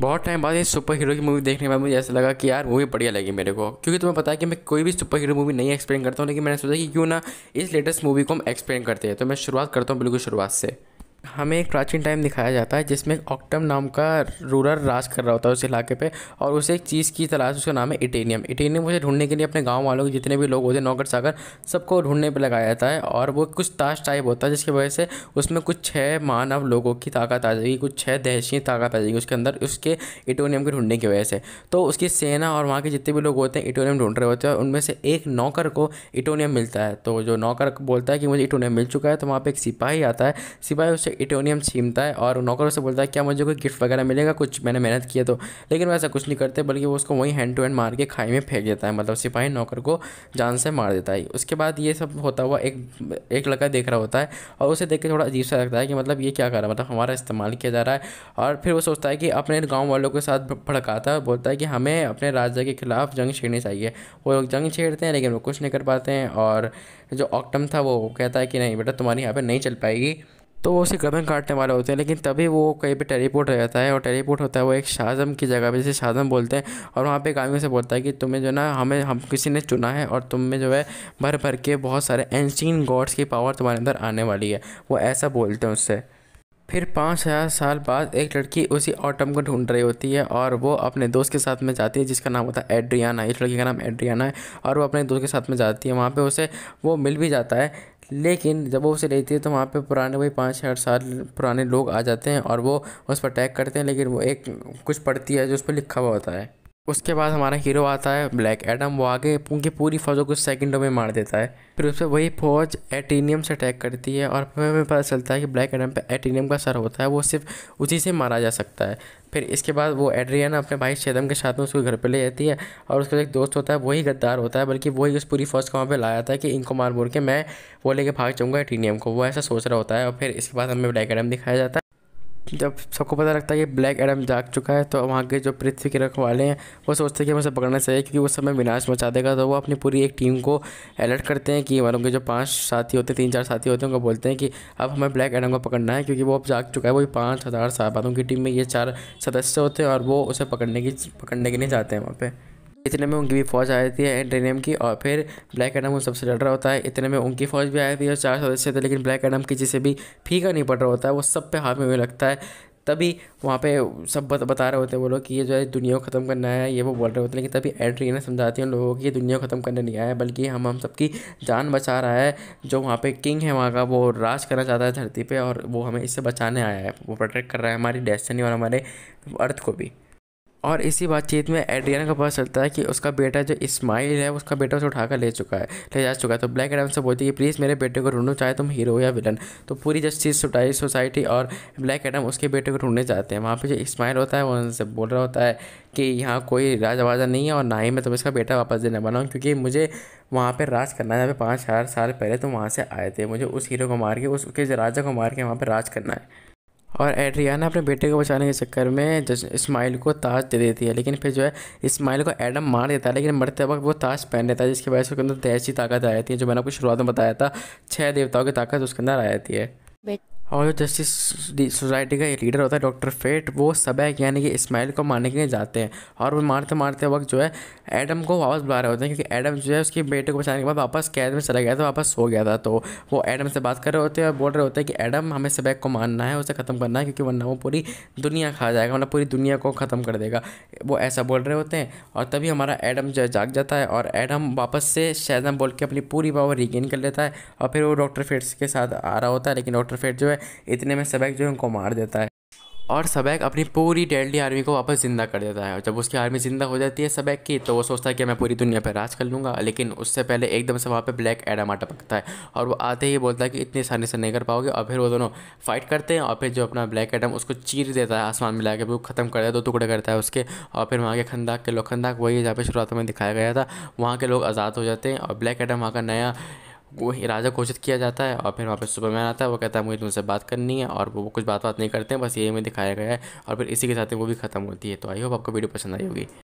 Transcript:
बहुत टाइम बाद ये सुपर हीरो की मूवी देखने के बाद मुझे ऐसा लगा कि यार मूवी बढ़िया लगी मेरे को क्योंकि तुम्हें पता है कि मैं कोई भी सुपर हीरो मूवी नहीं एक्सप्लेन करता हूँ लेकिन मैंने सोचा कि क्यों ना इस लेटेस्ट मूवी को हम एक्सप्लेन करते हैं तो मैं शुरुआत करता हूँ बिल्कुल शुरुआत से हमें एक प्राचीन टाइम दिखाया जाता है जिसमें ऑक्टम नाम का रूरल राज कर रहा होता है उस इलाके पे और उसे एक चीज़ की तलाश उसका नाम है इटेनियम इटेनियम उसे ढूंढने के लिए अपने गांव वालों के जितने भी लोग होते हैं नौकर सागर सबको ढूंढने पे लगाया जाता है और वो कुछ ताश टाइप होता है जिसकी वजह से उसमें कुछ छः मानव लोगों की ताकत आ जाएगी कुछ छः दहशी ताकत आ जाएगी उसके अंदर उसके इटोनियम के ढूंढने की वजह से तो उसकी सेना और वहाँ के जितने भी लोग होते हैं इटोनियम ढूंढ रहे होते हैं उनमें से एक नौकर को इटोनियम मिलता है तो जो नौकर बोलता है कि मुझे इटोनियम मिल चुका है तो वहाँ पर एक सिपाही आता है सिपाही उसे इटोनियम छीमता है और नौकरों से बोलता है क्या मुझे कोई गिफ्ट वगैरह मिलेगा कुछ मैंने मेहनत किया तो लेकिन वो ऐसा कुछ नहीं करते बल्कि वो उसको वहीं हैंड टू हैंड मार के खाई में फेंक देता है मतलब सिपाही नौकर को जान से मार देता है उसके बाद ये सब होता हुआ एक एक लड़का देख रहा होता है और उसे देख के थोड़ा अजीब सा लगता है कि मतलब ये क्या कर रहा है मतलब हमारा इस्तेमाल किया जा रहा है और फिर वो सोचता है कि अपने गाँव वालों के साथ भड़काता है बोलता है कि हमें अपने राजा के खिलाफ जंग छेड़नी चाहिए वो लोग जंग छेड़ते हैं लेकिन वो कुछ नहीं कर पाते हैं और जो ऑक्टम था वो कहता है कि नहीं बेटा तुम्हारी यहाँ पर नहीं चल पाएगी तो वो उसे गर्दन काटने वाले होते हैं लेकिन तभी वो कहीं पे टेलीपोर्ट हो जाता है और टेलीपोर्ट होता है वो एक शाहजम की जगह पे जिसे शाहजम बोलते हैं और वहाँ पे एक आदमी से बोलता है कि तुम्हें जो ना हमें हम किसी ने चुना है और तुम में जो है भर भर के बहुत सारे एंशीन गॉड्स की पावर तुम्हारे अंदर आने वाली है वो ऐसा बोलते हैं उससे फिर पाँच हज़ार साल बाद एक लड़की उसी ऑटम को ढूंढ रही होती है और वो अपने दोस्त के साथ में जाती है जिसका नाम होता है एड्रियाना इस लड़की का नाम एड्रियाना है और वो अपने दोस्त के साथ में जाती है वहाँ पे उसे वो मिल भी जाता है लेकिन जब वो उसे लेती है तो वहाँ पे पुराने वही पाँच आठ साल पुराने लोग आ जाते हैं और वो उस पर अटैक करते हैं लेकिन वो एक कुछ पढ़ती है जो उस पर लिखा हुआ होता है उसके बाद हमारा हीरो आता है ब्लैक एडम वो आगे उनकी पूरी फौजों को सेकंडों में मार देता है फिर उस पर वही फौज एटीनियम से अटैक करती है और फिर हमें पता चलता है कि ब्लैक एडम पे एटीनियम का सर होता है वो सिर्फ उसी से मारा जा सकता है फिर इसके बाद वो एड्रियन अपने भाई शेदम के साथ में उसको घर पर ले जाती है और उसका एक दोस्त होता है वही गद्दार होता है बल्कि वही उस पूरी फौज को वहाँ पर लाया था कि इनको मार बोल के मैं वो लेके भाग जाऊँगा एटीनियम को वो ऐसा सोच रहा होता है और फिर इसके बाद हमें ब्लैक एडम दिखाया जाता है जब सबको पता लगता है कि ब्लैक एडम जाग चुका है तो वहाँ के जो पृथ्वी के रखवाले हैं वो सोचते हैं कि हमें उसे पकड़ना चाहिए क्योंकि उस समय विनाश मचा देगा तो वो अपनी पूरी एक टीम को अलर्ट करते हैं कि वालों के जो पाँच साथी होते हैं तीन चार साथी होते हैं उनको बोलते हैं कि अब हमें ब्लैक एडम को पकड़ना है क्योंकि वो अब जाग चुका है वही पाँच हज़ार साहबातों की टीम में ये चार सदस्य होते हैं और वो उसे पकड़ने की पकड़ने के लिए जाते हैं वहाँ पर इतने में उनकी भी फौज आ जाती है एंड्रेनियम की और फिर ब्लैक एडम उन सबसे लड़ रहा होता है इतने में उनकी फौज भी आ जाती है और चार सदस्य थे लेकिन ब्लैक एडम की जिसे भी फीका नहीं पड़ रहा होता है वो सब पे हाथ में हुए लगता है तभी वहाँ पे सब बत, बता रहे होते हैं वो लोग कि ये जो है दुनिया को ख़त्म करना है ये वो बोल रहे होते हैं लेकिन तभी एंट्री समझाती है उन लोगों की ये दुनिया को ख़त्म करने नहीं आया है बल्कि हम हम सबकी जान बचा रहा है जो वहाँ पे किंग है वहाँ का वो राज करना चाहता है धरती पे और वो हमें इससे बचाने आया है वो प्रोटेक्ट कर रहा है हमारी डेस्टनी और हमारे अर्थ को भी और इसी बातचीत में एड्रियन का पता चलता है कि उसका बेटा जो इस्माइल है उसका बेटा उसे उठाकर ले चुका है ले जा चुका है तो ब्लैक एडम से बोलती है कि प्लीज़ मेरे बेटे को ढूंढो चाहे तुम हीरो या विलन तो पूरी जस्टिस सोसाइटी और ब्लैक एडम उसके बेटे को ढूंढने जाते हैं वहाँ पर जो इस्माइल होता है वो उनसे बोल रहा होता है कि यहाँ कोई राजा नहीं है और ना ही मैं तुम इसका बेटा वापस देने वाला हूँ क्योंकि मुझे वहाँ पर राज करना है जहाँ पे पाँच चार साल पहले तुम वहाँ से आए थे मुझे उस हीरो को मार के उसके राजा को मार के वहाँ पर राज करना है और एड्रियाना अपने बेटे को बचाने के चक्कर में इस्माइल को ताज दे देती है लेकिन फिर जो है इस्माइल को एडम मार देता है लेकिन मरते वक्त वो ताज पहन लेता है जिसकी वजह से उसके अंदर दहशी ताकत आ जाती है जो मैंने आपको शुरुआत में बताया था छः देवताओं की ताकत उसके अंदर आ जाती है और जो जस्टिस सोसाइटी का एक लीडर होता है डॉक्टर फेट वो सबैक यानी कि इस्माइल को मारने के लिए जाते हैं और वो मारते मारते वक्त जो है एडम को वापस बुला रहे होते हैं क्योंकि एडम जो है उसके बेटे को बचाने के बाद वापस कैद में चला गया था वापस सो गया था तो वो एडम से बात कर रहे होते हैं और बोल रहे होते हैं कि एडम हमें सबैक को मारना है उसे ख़त्म करना है क्योंकि वरना वो पूरी दुनिया खा जाएगा वरना पूरी दुनिया को ख़त्म कर देगा वो ऐसा बोल रहे होते हैं और तभी हमारा एडम जो है जाग जाता है और एडम वापस से शैजम बोल के अपनी पूरी पावर रिगेन कर लेता है और फिर वो डॉक्टर फेट्स के साथ आ रहा होता है लेकिन डॉक्टर फेट जो है इतने में सबैक जो है उनको मार देता है और सबैक अपनी पूरी डेल्टी आर्मी को वापस ज़िंदा कर देता है और जब उसकी आर्मी ज़िंदा हो जाती है सबैक की तो वो सोचता है कि मैं पूरी दुनिया पर राज कर लूँगा लेकिन उससे पहले एकदम से वहाँ पे ब्लैक एडम आटा पकता है और वो आते ही बोलता है कि इतनी आसानी से नहीं कर पाओगे और फिर वो दोनों फाइट करते हैं और फिर जो अपना ब्लैक एडम उसको चीर देता है आसमान में ला के वो ख़त्म कर देता है दो टुकड़े करता है उसके और फिर वहाँ के खंदाक के लोग खंदाक वही जहाँ पर शुरुआत में दिखाया गया था वहाँ के लोग आज़ाद हो जाते हैं और ब्लैक एडम वहाँ का नया वो राजा घोषित किया जाता है और फिर वहाँ पर सुपरमैन आता है वो कहता है मुझे तुमसे बात करनी है और वो कुछ बात बात नहीं करते हैं बस यही में दिखाया गया है और फिर इसी के साथ वो भी खत्म होती है तो आई होप आपको वीडियो पसंद आई होगी